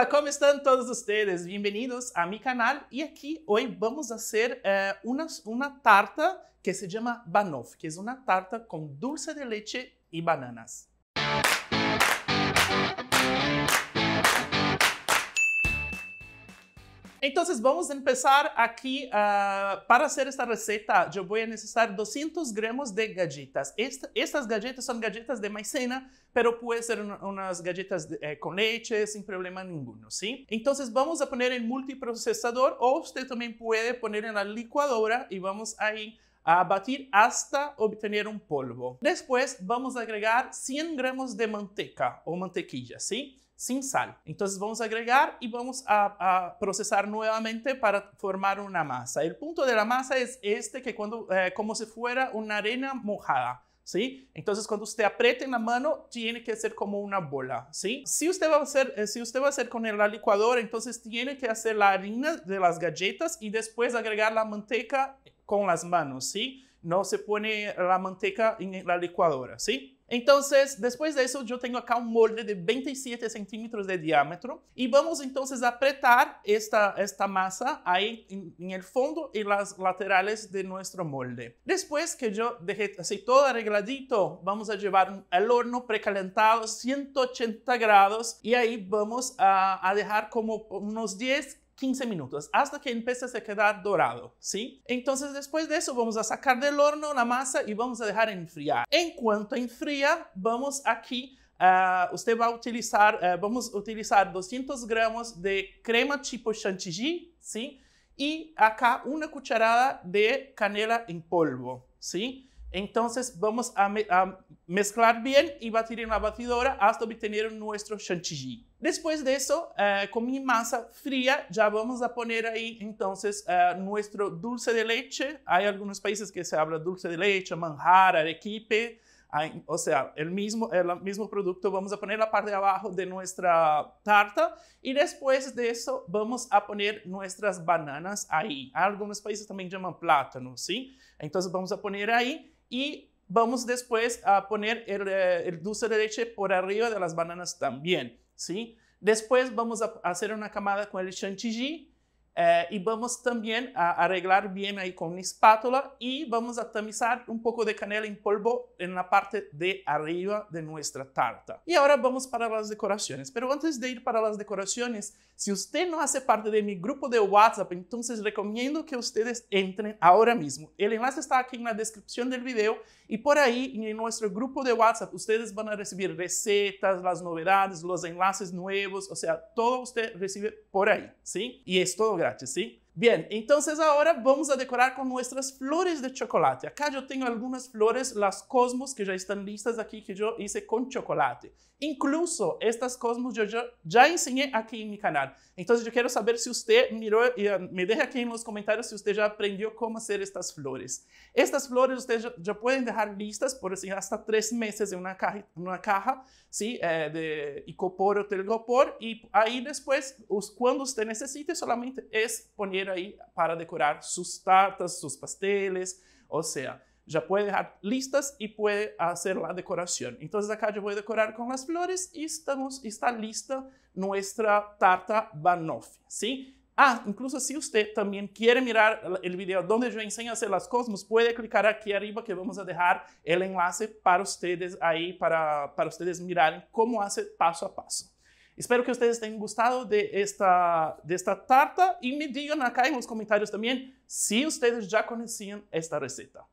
Olá, como estão todos vocês? Bem-vindos a meu canal. E aqui hoje vamos fazer eh, uma, uma tarta que se chama banoffee, que é uma tarta com dulce de leite e bananas. Então vamos começar aqui Uh, para fazer esta receta eu vou necessitar 200 gramas de galletas. Est estas galletas são galletas de maicena, mas pode ser umas galletas de, eh, con problema nenhum, ¿sí? Então vamos a poner en multiprocessador ou você também pode poner en licuadora e vamos aí a batir até obter um polvo. Después vamos agregar 100 gramas de manteca ou mantequilla, ¿sí? sin sal. Entonces vamos a agregar y vamos a, procesar nuevamente para formar una masa. El punto de la masa es este que cuando, eh, como si fuera una arena mojada. ¿Sí? Entonces, cuando usted apriete en la mano, tiene que ser como una bola, ¿sí? Si usted va a hacer, eh, si usted va a hacer con la licuadora, entonces tiene que hacer la harina de las galletas y después agregar la manteca con las manos, ¿sí? no se pone la manteca en la licuadora, ¿sí? Entonces, después de eso, yo tengo acá un molde de 27 centímetros de diámetro y vamos entonces a apretar esta, esta masa ahí en, el fondo y las laterales de nuestro molde. Después que yo dejé así todo arregladito, vamos a llevar al horno precalentado a 180 grados y ahí vamos a, a dejar como unos 10 15 minutos, hasta que empiece a quedar dorado, ¿sí? Entonces después de eso vamos a sacar del horno la masa y vamos a dejar enfriar. En cuanto enfría, vamos aquí Uh, você vai utilizar, uh, vamos utilizar 200 gramas de crema tipo chantilly, sim? E acá uma cucharada de canela em polvo, sim? Entonces vamos a, mezclar bien y batir en la batidora hasta obtener nuestro chantilly. Después de eso, eh, con mi masa fría, ya vamos a poner ahí entonces eh, nuestro dulce de leche. Hay algunos países que se habla dulce de leche, manjar, arequipe. o sea, el mismo, el mismo producto vamos a poner la parte de abajo de nuestra tarta y después de eso vamos a poner nuestras bananas ahí. Algunos países también llaman plátano, ¿sí? Entonces vamos a poner ahí y vamos después a poner eh, el, dulce de leche por arriba de las bananas también, ¿sí? Después vamos a hacer una camada con el chantilly eh, y vamos también a arreglar bien ahí con una espátula y vamos a tamizar un poco de canela en polvo en la parte de arriba de nuestra tarta. Y ahora vamos para las decoraciones. Pero antes de ir para las decoraciones, si usted no hace parte de mi grupo de WhatsApp, entonces recomiendo que ustedes entren ahora mismo. El enlace está aquí en la descripción del video y por ahí en nuestro grupo de WhatsApp ustedes van a recibir recetas, las novedades, los enlaces nuevos, o sea, todo usted recibe por ahí, ¿sí? Y es todo grátis, sim? Bien, entonces ahora vamos a decorar con nuestras flores de chocolate. Acá yo tengo algunas flores, las cosmos que ya están listas aquí que yo hice con chocolate. Incluso estas cosmos yo, ya enseñé aquí en mi canal. Entonces yo quiero saber si usted miró, y eh, me deja aquí en los comentarios si usted ya aprendió cómo hacer estas flores. Estas flores ustedes ya, pueden dejar listas por así hasta tres meses en una caja, una caja ¿sí? Eh, de icopor o telgopor y ahí después cuando usted necesite solamente es poner dinheiro para decorar suas tartas, seus pasteles, ou seja, já pode deixar listas e pode fazer a decoração. Então, acá yo vou decorar com as flores e estamos, está lista nossa tarta banoffee, Sim? Ah, incluso se você também quiser mirar o vídeo onde eu enseño a fazer as cosmos, pode clicar aqui arriba que vamos a dejar enlace para vocês aí para, para vocês mirarem como fazer passo a passo. Espero que ustedes tenham gostado de esta, de esta tarta e me digam acá em los comentarios se si ustedes já conheciam esta receita.